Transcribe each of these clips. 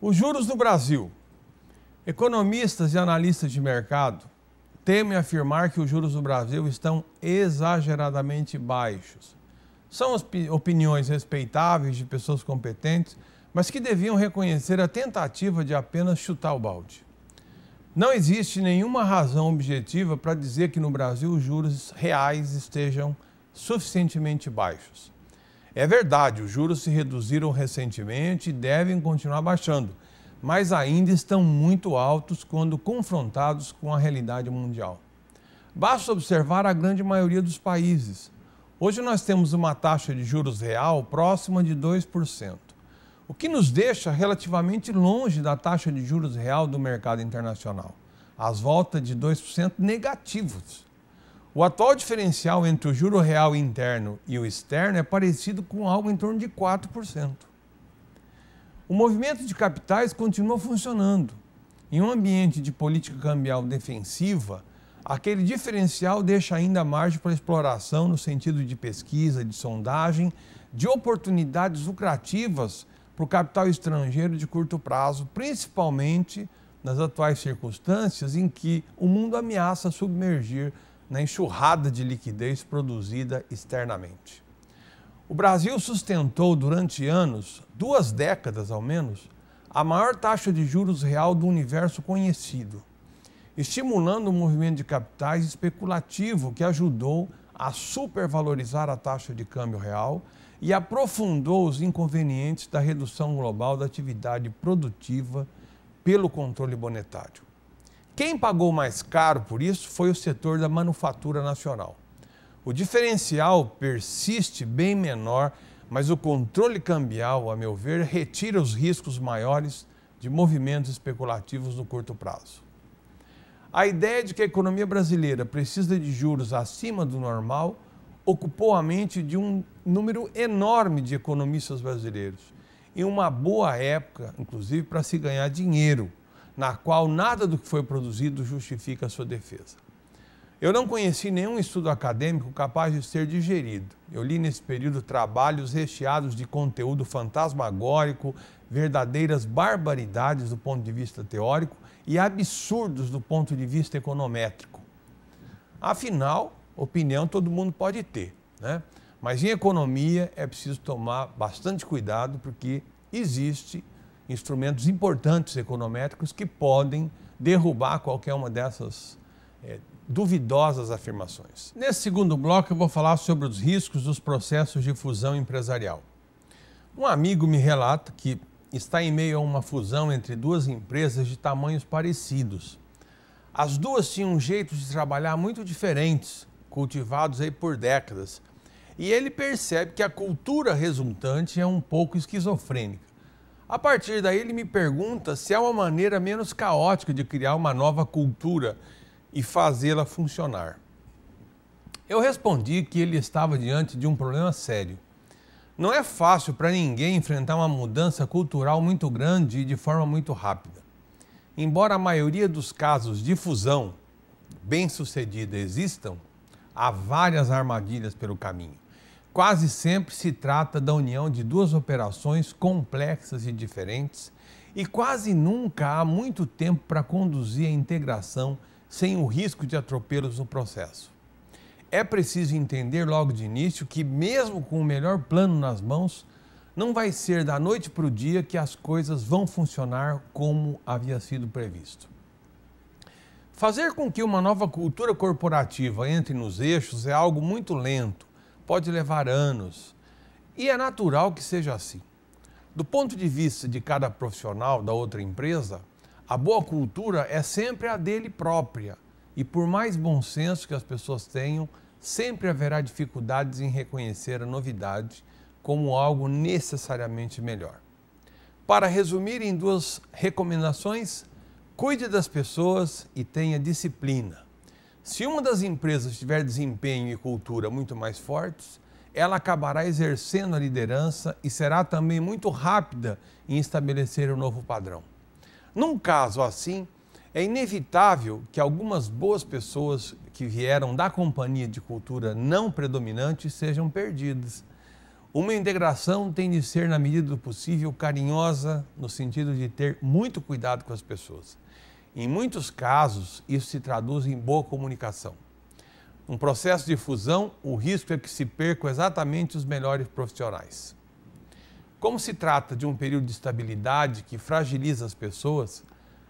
Os juros no Brasil. Economistas e analistas de mercado temem afirmar que os juros do Brasil estão exageradamente baixos. São opiniões respeitáveis de pessoas competentes mas que deviam reconhecer a tentativa de apenas chutar o balde. Não existe nenhuma razão objetiva para dizer que no Brasil os juros reais estejam suficientemente baixos. É verdade, os juros se reduziram recentemente e devem continuar baixando, mas ainda estão muito altos quando confrontados com a realidade mundial. Basta observar a grande maioria dos países. Hoje nós temos uma taxa de juros real próxima de 2% o que nos deixa relativamente longe da taxa de juros real do mercado internacional, às voltas de 2% negativos. O atual diferencial entre o juro real interno e o externo é parecido com algo em torno de 4%. O movimento de capitais continua funcionando. Em um ambiente de política cambial defensiva, aquele diferencial deixa ainda margem para exploração no sentido de pesquisa, de sondagem, de oportunidades lucrativas por capital estrangeiro de curto prazo, principalmente nas atuais circunstâncias em que o mundo ameaça submergir na enxurrada de liquidez produzida externamente. O Brasil sustentou durante anos, duas décadas ao menos, a maior taxa de juros real do universo conhecido, estimulando o movimento de capitais especulativo que ajudou a supervalorizar a taxa de câmbio real e aprofundou os inconvenientes da redução global da atividade produtiva pelo controle monetário. Quem pagou mais caro por isso foi o setor da manufatura nacional. O diferencial persiste bem menor, mas o controle cambial, a meu ver, retira os riscos maiores de movimentos especulativos no curto prazo. A ideia de que a economia brasileira precisa de juros acima do normal ocupou a mente de um número enorme de economistas brasileiros, em uma boa época, inclusive, para se ganhar dinheiro, na qual nada do que foi produzido justifica a sua defesa. Eu não conheci nenhum estudo acadêmico capaz de ser digerido. Eu li nesse período trabalhos recheados de conteúdo fantasmagórico, verdadeiras barbaridades do ponto de vista teórico e absurdos do ponto de vista econométrico. Afinal, opinião todo mundo pode ter, né? Mas em economia é preciso tomar bastante cuidado porque existe instrumentos importantes econométricos que podem derrubar qualquer uma dessas é, duvidosas afirmações. Nesse segundo bloco eu vou falar sobre os riscos dos processos de fusão empresarial. Um amigo me relata que está em meio a uma fusão entre duas empresas de tamanhos parecidos. As duas tinham um jeito de trabalhar muito diferentes cultivados aí por décadas. E ele percebe que a cultura resultante é um pouco esquizofrênica. A partir daí, ele me pergunta se há uma maneira menos caótica de criar uma nova cultura e fazê-la funcionar. Eu respondi que ele estava diante de um problema sério. Não é fácil para ninguém enfrentar uma mudança cultural muito grande e de forma muito rápida. Embora a maioria dos casos de fusão bem-sucedida existam, há várias armadilhas pelo caminho. Quase sempre se trata da união de duas operações complexas e diferentes, e quase nunca há muito tempo para conduzir a integração sem o risco de atropelos no processo. É preciso entender logo de início que, mesmo com o melhor plano nas mãos, não vai ser da noite para o dia que as coisas vão funcionar como havia sido previsto. Fazer com que uma nova cultura corporativa entre nos eixos é algo muito lento, pode levar anos, e é natural que seja assim. Do ponto de vista de cada profissional da outra empresa, a boa cultura é sempre a dele própria, e por mais bom senso que as pessoas tenham, sempre haverá dificuldades em reconhecer a novidade como algo necessariamente melhor. Para resumir em duas recomendações Cuide das pessoas e tenha disciplina. Se uma das empresas tiver desempenho e cultura muito mais fortes, ela acabará exercendo a liderança e será também muito rápida em estabelecer o um novo padrão. Num caso assim, é inevitável que algumas boas pessoas que vieram da companhia de cultura não predominante sejam perdidas. Uma integração tem de ser, na medida do possível, carinhosa, no sentido de ter muito cuidado com as pessoas. Em muitos casos, isso se traduz em boa comunicação. Num processo de fusão, o risco é que se percam exatamente os melhores profissionais. Como se trata de um período de estabilidade que fragiliza as pessoas,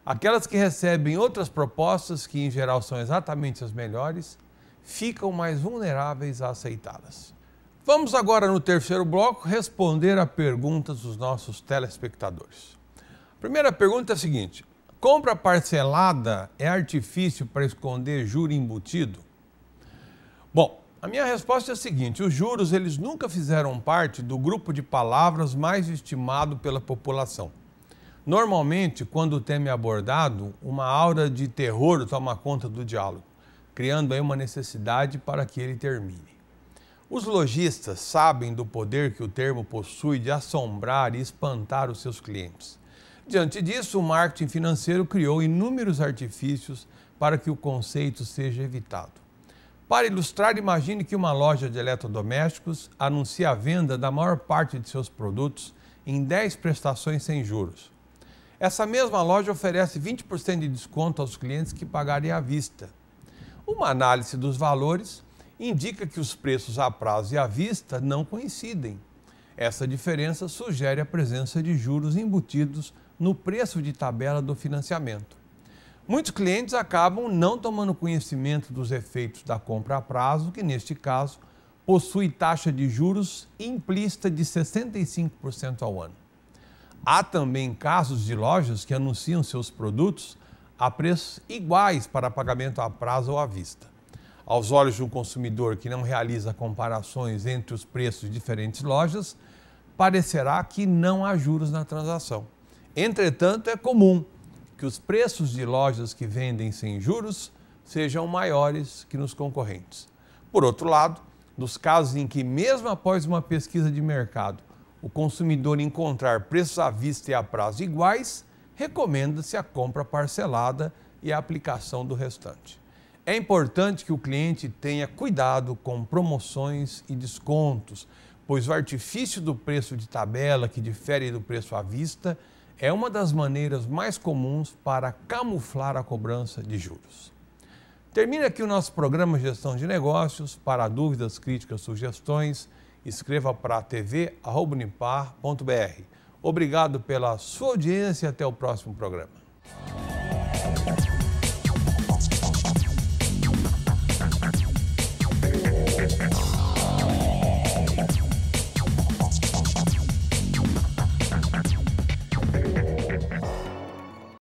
aquelas que recebem outras propostas, que em geral são exatamente as melhores, ficam mais vulneráveis a aceitá-las. Vamos agora, no terceiro bloco, responder a perguntas dos nossos telespectadores. A primeira pergunta é a seguinte: Compra parcelada é artifício para esconder juro embutido? Bom, a minha resposta é a seguinte: os juros eles nunca fizeram parte do grupo de palavras mais estimado pela população. Normalmente, quando o tema é abordado, uma aura de terror toma conta do diálogo, criando aí uma necessidade para que ele termine. Os lojistas sabem do poder que o termo possui de assombrar e espantar os seus clientes. Diante disso, o marketing financeiro criou inúmeros artifícios para que o conceito seja evitado. Para ilustrar, imagine que uma loja de eletrodomésticos anuncia a venda da maior parte de seus produtos em 10 prestações sem juros. Essa mesma loja oferece 20% de desconto aos clientes que pagarem à vista. Uma análise dos valores indica que os preços a prazo e à vista não coincidem. Essa diferença sugere a presença de juros embutidos no preço de tabela do financiamento. Muitos clientes acabam não tomando conhecimento dos efeitos da compra a prazo, que neste caso possui taxa de juros implícita de 65% ao ano. Há também casos de lojas que anunciam seus produtos a preços iguais para pagamento a prazo ou à vista. Aos olhos de um consumidor que não realiza comparações entre os preços de diferentes lojas, parecerá que não há juros na transação. Entretanto, é comum que os preços de lojas que vendem sem juros sejam maiores que nos concorrentes. Por outro lado, nos casos em que, mesmo após uma pesquisa de mercado, o consumidor encontrar preços à vista e a prazo iguais, recomenda-se a compra parcelada e a aplicação do restante. É importante que o cliente tenha cuidado com promoções e descontos, pois o artifício do preço de tabela, que difere do preço à vista, é uma das maneiras mais comuns para camuflar a cobrança de juros. Termina aqui o nosso programa Gestão de Negócios. Para dúvidas, críticas, sugestões, escreva para tv.unipar.br. Obrigado pela sua audiência e até o próximo programa.